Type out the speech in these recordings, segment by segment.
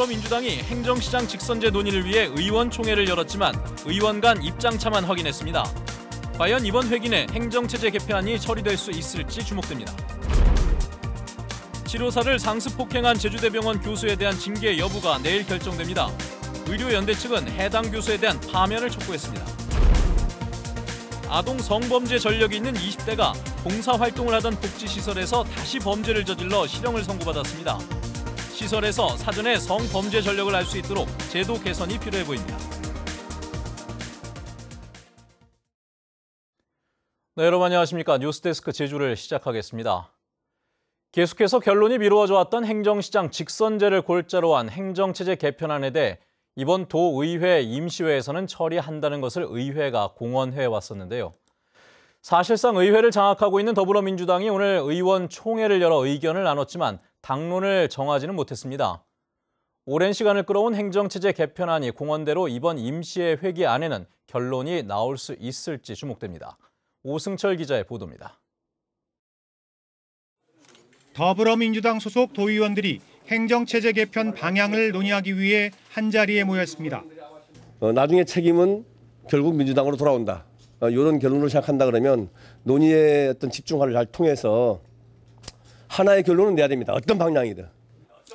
더불어민주당이 행정시장 직선제 논의를 위해 의원총회를 열었지만 의원 간 입장차만 확인했습니다. 과연 이번 회기 내 행정체제 개편안이 처리될 수 있을지 주목됩니다. 치료사를 상습 폭행한 제주대병원 교수에 대한 징계 여부가 내일 결정됩니다. 의료연대 측은 해당 교수에 대한 파면을 촉구했습니다. 아동 성범죄 전력이 있는 20대가 봉사활동을 하던 복지시설에서 다시 범죄를 저질러 실형을 선고받았습니다. 시설에서 사전에 성범죄 전력을 알 수 있도록 제도 개선이 필요해 보입니다. 네, 여러분 안녕하십니까. 뉴스데스크 제주를 시작하겠습니다. 계속해서 결론이 미루어져 왔던 행정시장 직선제를 골자로 한 행정체제 개편안에 대해 이번 도의회 임시회에서는 처리한다는 것을 의회가 공언해 왔었는데요. 사실상 의회를 장악하고 있는 더불어민주당이 오늘 의원 총회를 열어 의견을 나눴지만 당론을 정하지는 못했습니다. 오랜 시간을 끌어온 행정체제 개편안이 공언대로 이번 임시회 회기 안에는 결론이 나올 수 있을지 주목됩니다. 오승철 기자의 보도입니다. 더불어민주당 소속 도의원들이 행정체제 개편 방향을 논의하기 위해 한자리에 모였습니다. 어, 나중에 책임은 결국 민주당으로 돌아온다. 어, 이런 결론을 시작한다 그러면 논의의 어떤 집중화를 잘 통해서 하나의 결론을 내야 됩니다. 어떤 방향이든.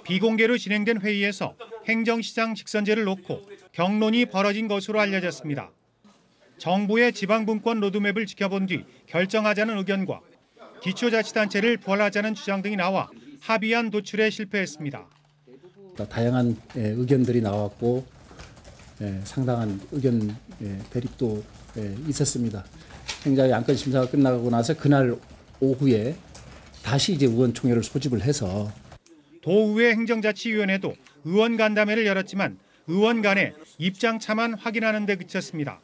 비공개로 진행된 회의에서 행정시장 직선제를 놓고 경론이 벌어진 것으로 알려졌습니다. 정부의 지방분권 로드맵을 지켜본 뒤 결정하자는 의견과 기초자치단체를 부활하자는 주장 등이 나와 합의안 도출에 실패했습니다. 다양한 예, 의견들이 나왔고 예, 상당한 의견 예, 대립도 있었습니다. 행자의 안건 심사가 끝나고 나서 그날 오후에 다시 이제 의원총회를 소집을 해서 도의회 행정자치위원회도 의원 간담회를 열었지만 의원 간의 입장 차만 확인하는 데 그쳤습니다.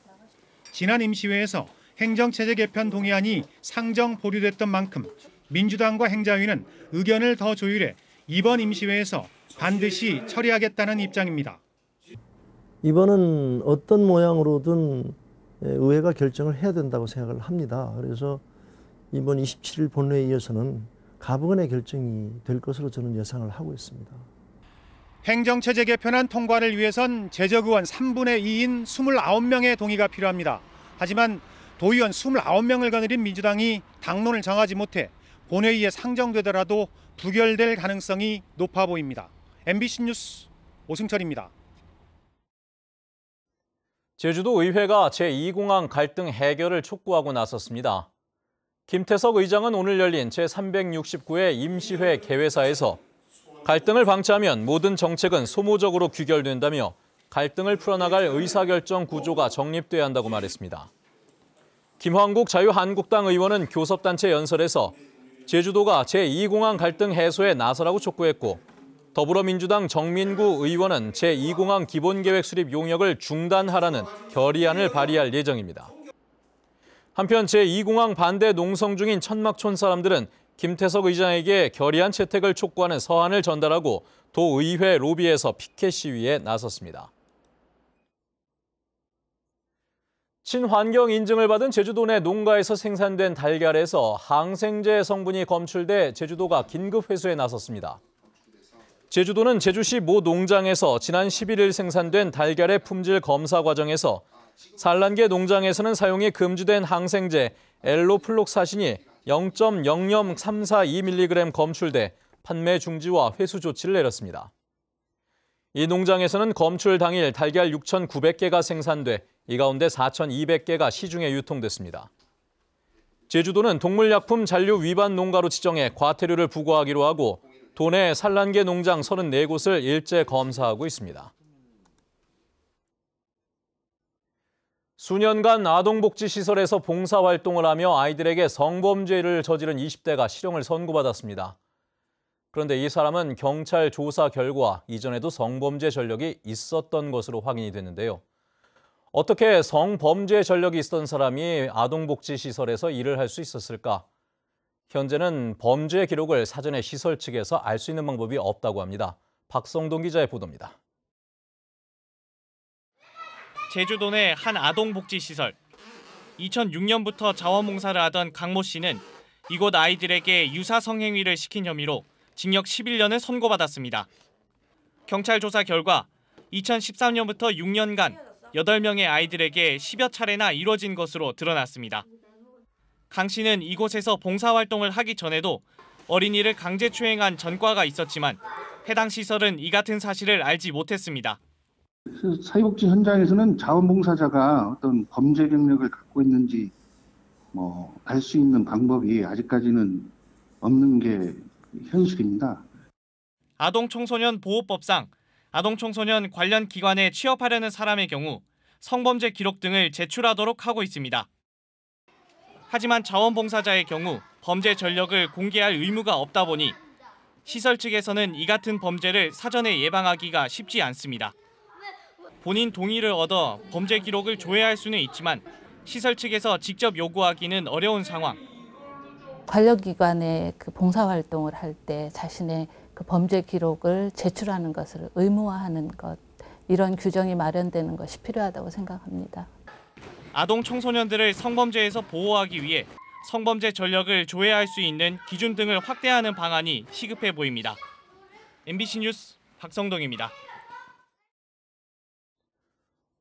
지난 임시회에서 행정체제 개편 동의안이 상정 보류됐던 만큼 민주당과 행자위는 의견을 더 조율해 이번 임시회에서 반드시 처리하겠다는 입장입니다. 이번은 어떤 모양으로든 의회가 결정을 해야 된다고 생각을 합니다. 그래서 이번 27일 본회에 의 이어서는 가부간의 결정이 될 것으로 저는 예상을 하고 있습니다. 행정체제 개편안 통과를 위해선 제적 의원 3분의 2인 29명의 동의가 필요합니다. 하지만 도의원 29명을 거느린 민주당이 당론을 정하지 못해 본회의에 상정되더라도 부결될 가능성이 높아 보입니다. MBC 뉴스 오승철입니다. 제주도 의회가 제2공항 갈등 해결을 촉구하고 나섰습니다. 김태석 의장은 오늘 열린 제369회 임시회 개회사에서 갈등을 방치하면 모든 정책은 소모적으로 귀결된다며 갈등을 풀어나갈 의사결정 구조가 정립돼야 한다고 말했습니다. 김황국 자유한국당 의원은 교섭단체 연설에서 제주도가 제2공항 갈등 해소에 나서라고 촉구했고 더불어민주당 정민구 의원은 제2공항 기본계획 수립 용역을 중단하라는 결의안을 발의할 예정입니다. 한편 제2공항 반대 농성 중인 천막촌 사람들은 김태석 의장에게 결의안 채택을 촉구하는 서한을 전달하고 도의회 로비에서 피켓 시위에 나섰습니다. 친환경 인증을 받은 제주도 내 농가에서 생산된 달걀에서 항생제 성분이 검출돼 제주도가 긴급 회수에 나섰습니다. 제주도는 제주시 모 농장에서 지난 11일 생산된 달걀의 품질 검사 과정에서 산란계 농장에서는 사용이 금지된 항생제 엘로플록사신이 0.00342mg 검출돼 판매 중지와 회수 조치를 내렸습니다. 이 농장에서는 검출 당일 달걀 6,900개가 생산돼 이 가운데 4,200개가 시중에 유통됐습니다. 제주도는 동물약품 잔류 위반 농가로 지정해 과태료를 부과하기로 하고 도내 산란계 농장 34곳을 일제 검사하고 있습니다. 수년간 아동복지시설에서 봉사활동을 하며 아이들에게 성범죄를 저지른 20대가 실형을 선고받았습니다. 그런데 이 사람은 경찰 조사 결과 이전에도 성범죄 전력이 있었던 것으로 확인이 됐는데요. 어떻게 성범죄 전력이 있던 었 사람이 아동복지시설에서 일을 할 수 있었을까? 현재는 범죄 기록을 사전에 시설 측에서 알 수 있는 방법이 없다고 합니다. 박성동 기자의 보도입니다. 제주도 내 한 아동복지시설 2006년부터 자원봉사를 하던 강모 씨는 이곳 아이들에게 유사 성행위를 시킨 혐의로 징역 11년을 선고받았습니다. 경찰 조사 결과 2013년부터 6년간 8명의 아이들에게 10여 차례나 이뤄진 것으로 드러났습니다. 강 씨는 이곳에서 봉사활동을 하기 전에도 어린이를 강제 추행한 전과가 있었지만 해당 시설은 이 같은 사실을 알지 못했습니다. 그 사회복지 현장에서는 자원봉사자가 어떤 범죄 경력을 갖고 있는지 뭐알수 있는 방법이 아직까지는 없는 게 현실입니다. 아동 청소년 보호법상 아동 청소년 관련 기관에 취업하려는 사람의 경우 성범죄 기록 등을 제출하도록 하고 있습니다. 하지만 자원봉사자의 경우 범죄 전력을 공개할 의무가 없다 보니 시설 측에서는 이 같은 범죄를 사전에 예방하기가 쉽지 않습니다. 본인 동의를 얻어 범죄 기록을 조회할 수는 있지만 시설 측에서 직접 요구하기는 어려운 상황. 관련기관의 그 봉사활동을 할 때 자신의 그 범죄 기록을 제출하는 것을 의무화하는 것 이런 규정이 마련되는 것이 필요하다고 생각합니다. 아동 청소년들을 성범죄에서 보호하기 위해 성범죄 전력을 조회할 수 있는 기준 등을 확대하는 방안이 시급해 보입니다. MBC 뉴스 박성동입니다.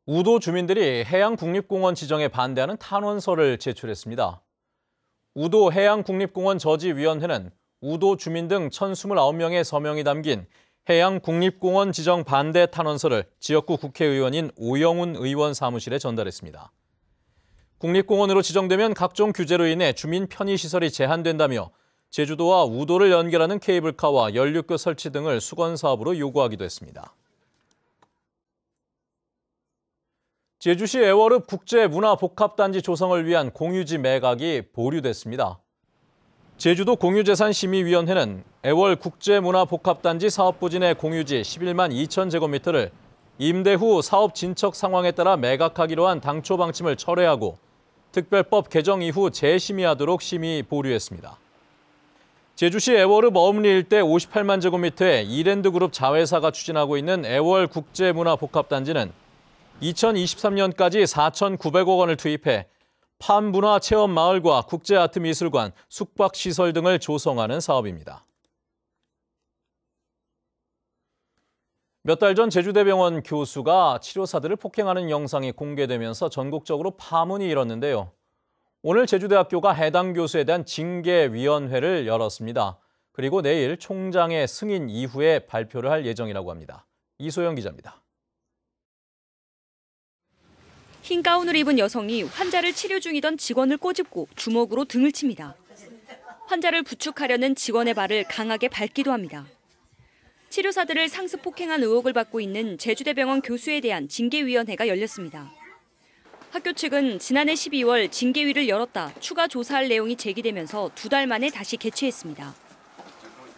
우도 주민들이 해양국립공원 지정에 반대하는 탄원서를 제출했습니다. 우도 해양국립공원 저지위원회는 우도 주민 등 1,029명의 서명이 담긴 해양국립공원 지정 반대 탄원서를 지역구 국회의원인 오영훈 의원 사무실에 전달했습니다. 국립공원으로 지정되면 각종 규제로 인해 주민 편의시설이 제한된다며 제주도와 우도를 연결하는 케이블카와 연륙교 설치 등을 수건 사업으로 요구하기도 했습니다. 제주시 애월읍 국제문화복합단지 조성을 위한 공유지 매각이 보류됐습니다. 제주도 공유재산심의위원회는 애월 국제문화복합단지 사업부진의 공유지 11만 2천 제곱미터를 임대 후 사업 진척 상황에 따라 매각하기로 한 당초 방침을 철회하고 특별법 개정 이후 재심의하도록 심의 보류했습니다. 제주시 애월읍 어음리 일대 58만 제곱미터의 이랜드 그룹 자회사가 추진하고 있는 애월 국제문화복합단지는 2023년까지 4,900억 원을 투입해 판 문화 체험 마을과 국제 아트 미술관, 숙박 시설 등을 조성하는 사업입니다. 몇 달 전 제주대병원 교수가 치료사들을 폭행하는 영상이 공개되면서 전국적으로 파문이 일었는데요. 오늘 제주대학교가 해당 교수에 대한 징계위원회를 열었습니다. 그리고 내일 총장의 승인 이후에 발표를 할 예정이라고 합니다. 이소영 기자입니다. 흰 가운을 입은 여성이 환자를 치료 중이던 직원을 꼬집고 주먹으로 등을 칩니다. 환자를 부축하려는 직원의 발을 강하게 밟기도 합니다. 치료사들을 상습 폭행한 의혹을 받고 있는 제주대병원 교수에 대한 징계위원회가 열렸습니다. 학교 측은 지난해 12월 징계위를 열었다 추가 조사할 내용이 제기되면서 두 달 만에 다시 개최했습니다.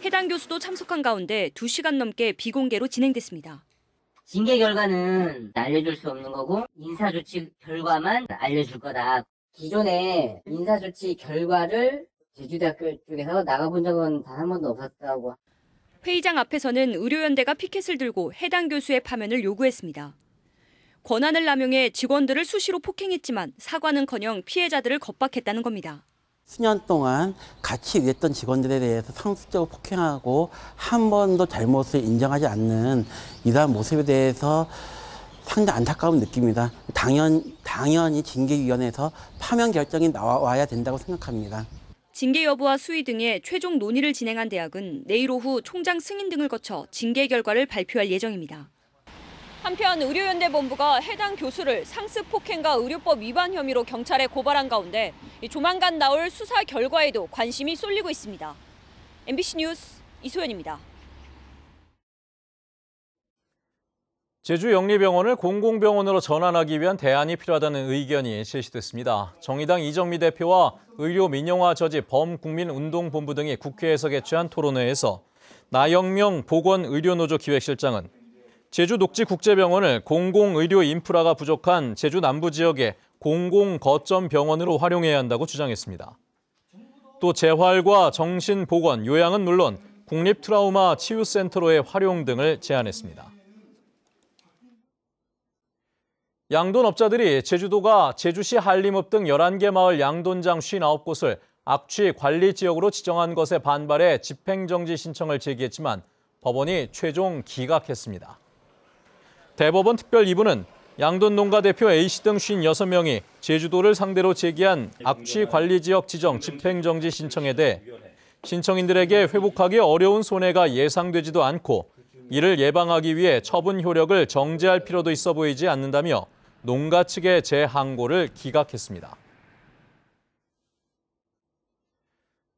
해당 교수도 참석한 가운데 2시간 넘게 비공개로 진행됐습니다. 징계 결과는 알려줄 수 없는 거고 인사조치 결과만 알려줄 거다. 기존에 인사조치 결과를 제주대학교 쪽에서 나가본 적은 단 한 번도 없었다고. 회의장 앞에서는 의료연대가 피켓을 들고 해당 교수의 파면을 요구했습니다. 권한을 남용해 직원들을 수시로 폭행했지만 사과는커녕 피해자들을 겁박했다는 겁니다. 수년 동안 같이 일했던 직원들에 대해서 상습적으로 폭행하고 한 번도 잘못을 인정하지 않는 이러한 모습에 대해서 상당히 안타까운 느낌입니다. 당연, 당연히 징계위원회에서 파면 결정이 나와야 된다고 생각합니다. 징계 여부와 수위 등의 최종 논의를 진행한 대학은 내일 오후 총장 승인 등을 거쳐 징계 결과를 발표할 예정입니다. 한편 의료연대본부가 해당 교수를 상습 폭행과 의료법 위반 혐의로 경찰에 고발한 가운데 조만간 나올 수사 결과에도 관심이 쏠리고 있습니다. MBC 뉴스 이소연입니다. 제주 영리병원을 공공병원으로 전환하기 위한 대안이 필요하다는 의견이 제시됐습니다. 정의당 이정미 대표와 의료 민영화 저지 범국민운동본부 등이 국회에서 개최한 토론회에서 나영명 보건의료노조 기획실장은 제주 녹지국제병원을 공공의료 인프라가 부족한 제주 남부 지역에 공공 거점 병원으로 활용해야 한다고 주장했습니다. 또 재활과 정신 보건, 요양은 물론 국립 트라우마 치유센터로의 활용 등을 제안했습니다. 양돈업자들이 제주도가 제주시 한림읍 등 11개 마을 양돈장 59곳을 악취 관리 지역으로 지정한 것에 반발해 집행정지 신청을 제기했지만 법원이 최종 기각했습니다. 대법원 특별 2부는 양돈 농가 대표 A씨 등 56명이 제주도를 상대로 제기한 악취 관리 지역 지정 집행정지 신청에 대해 신청인들에게 회복하기 어려운 손해가 예상되지도 않고 이를 예방하기 위해 처분 효력을 정지할 필요도 있어 보이지 않는다며 농가 측의 재항고를 기각했습니다.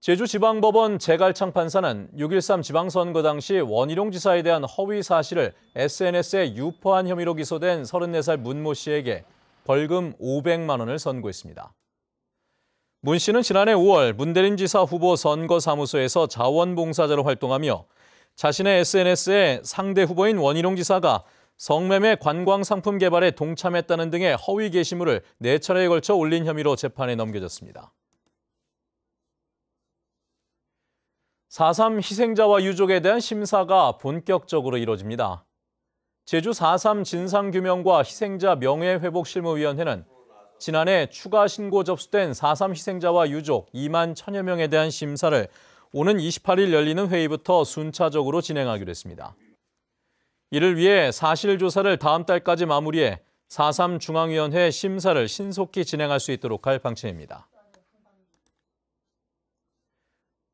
제주지방법원 재갈창 판사는 6.13 지방선거 당시 원희룡 지사에 대한 허위 사실을 SNS에 유포한 혐의로 기소된 34살 문모 씨에게 벌금 500만 원을 선고했습니다. 문 씨는 지난해 5월 문대림 지사 후보 선거사무소에서 자원봉사자로 활동하며 자신의 SNS에 상대 후보인 원희룡 지사가 성매매 관광 상품 개발에 동참했다는 등의 허위 게시물을 4차례에 걸쳐 올린 혐의로 재판에 넘겨졌습니다. 4.3 희생자와 유족에 대한 심사가 본격적으로 이뤄집니다. 제주 4.3 진상규명과 희생자 명예회복실무위원회는 지난해 추가 신고 접수된 4.3 희생자와 유족 2만 1천여 명에 대한 심사를 오는 28일 열리는 회의부터 순차적으로 진행하기로 했습니다. 이를 위해 사실조사를 다음 달까지 마무리해 4.3 중앙위원회 심사를 신속히 진행할 수 있도록 할 방침입니다.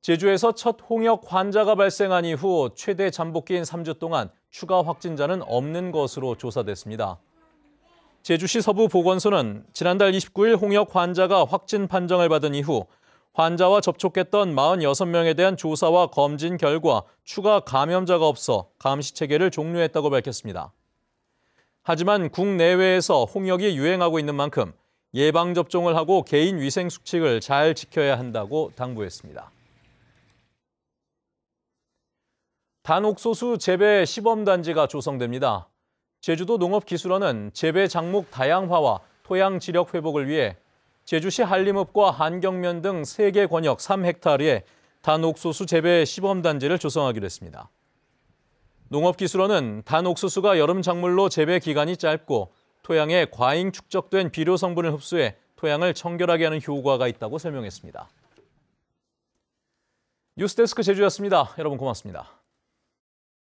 제주에서 첫 홍역 환자가 발생한 이후 최대 잠복기인 3주 동안 추가 확진자는 없는 것으로 조사됐습니다. 제주시 서부보건소는 지난달 29일 홍역 환자가 확진 판정을 받은 이후 환자와 접촉했던 46명에 대한 조사와 검진 결과 추가 감염자가 없어 감시 체계를 종료했다고 밝혔습니다. 하지만 국내외에서 홍역이 유행하고 있는 만큼 예방접종을 하고 개인 위생 수칙을 잘 지켜야 한다고 당부했습니다. 단옥소수 재배 시범단지가 조성됩니다. 제주도 농업기술원은 재배 작목 다양화와 토양 지력 회복을 위해 제주시 한림읍과 한경면 등 3개 권역 3헥타르에 단옥소수 재배 시범단지를 조성하기로 했습니다. 농업기술원은 단옥소수가 여름 작물로 재배 기간이 짧고 토양에 과잉 축적된 비료 성분을 흡수해 토양을 청결하게 하는 효과가 있다고 설명했습니다. 뉴스데스크 제주였습니다. 여러분 고맙습니다.